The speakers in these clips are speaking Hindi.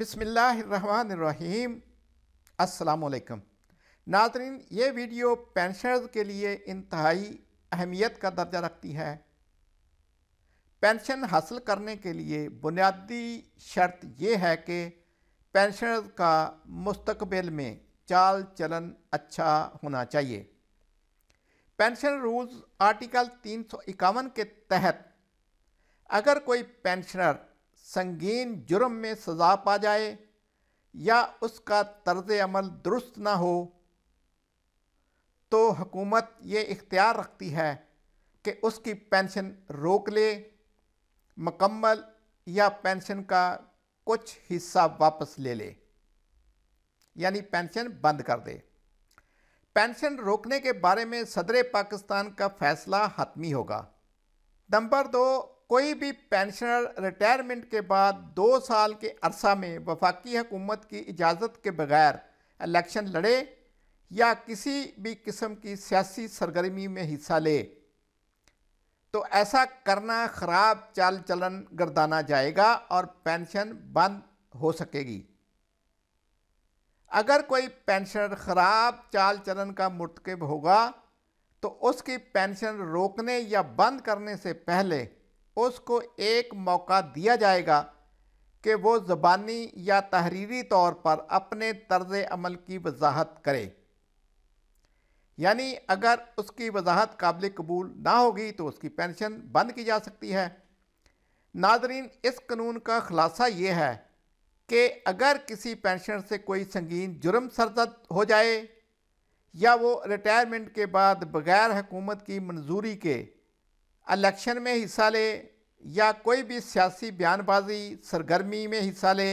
बिसमीम अल्लाम नाजरीन ये वीडियो पेंशनर्स के लिए इंतहाई अहमियत का दर्जा रखती है पेंशन हासिल करने के लिए बुनियादी शर्त यह है कि पेंशनर्स का मुस्तबिल में चाल चलन अच्छा होना चाहिए पेंशन रूल्स आर्टिकल तीन सौ इक्यावन के तहत अगर कोई पेंशनर संगीन जुर्म में सज़ा पा जाए या उसका तर्ज अमल दुरुस्त ना हो तो हुकूमत ये इख्तियार रखती है कि उसकी पेंशन रोक ले मकम्मल या पेंशन का कुछ हिस्सा वापस ले ले यानी पेंशन बंद कर दे पेंशन रोकने के बारे में सदर पाकिस्तान का फैसला हतमी होगा नंबर दो कोई भी पेंशनर रिटायरमेंट के बाद दो साल के अरसा में वफाकी हकूमत की इजाज़त के बगैर इलेक्शन लड़े या किसी भी किस्म की सियासी सरगर्मी में हिस्सा ले तो ऐसा करना ख़राब चाल चलन गर्दाना जाएगा और पेंशन बंद हो सकेगी अगर कोई पेंशनर ख़राब चाल चलन का मरतकब होगा तो उसकी पेंशन रोकने या बंद करने से पहले उसको एक मौका दिया जाएगा कि वो ज़बानी या तहरीरी तौर पर अपने तर्ज अमल की वजाहत करे यानी अगर उसकी वजाहत काबिल कबूल ना होगी तो उसकी पेंशन बंद की जा सकती है नादरीन इस कानून का ख़ुलासा ये है कि अगर किसी पेंशनर से कोई संगीन जुर्म सरजद हो जाए या वो रिटायरमेंट के बाद बग़ैर हुकूमत की मंजूरी के इलेक्शन में हिस्सा ले या कोई भी सियासी बयानबाजी सरगर्मी में हिस्सा ले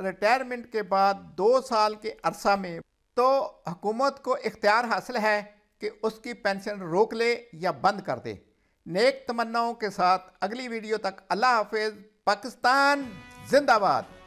रिटायरमेंट के बाद दो साल के अरसा में तो हुकूमत को इख्तियार हासिल है कि उसकी पेंशन रोक ले या बंद कर दे नेक तमन्नाओं के साथ अगली वीडियो तक अल्लाह हाफिज़ पाकिस्तान जिंदाबाद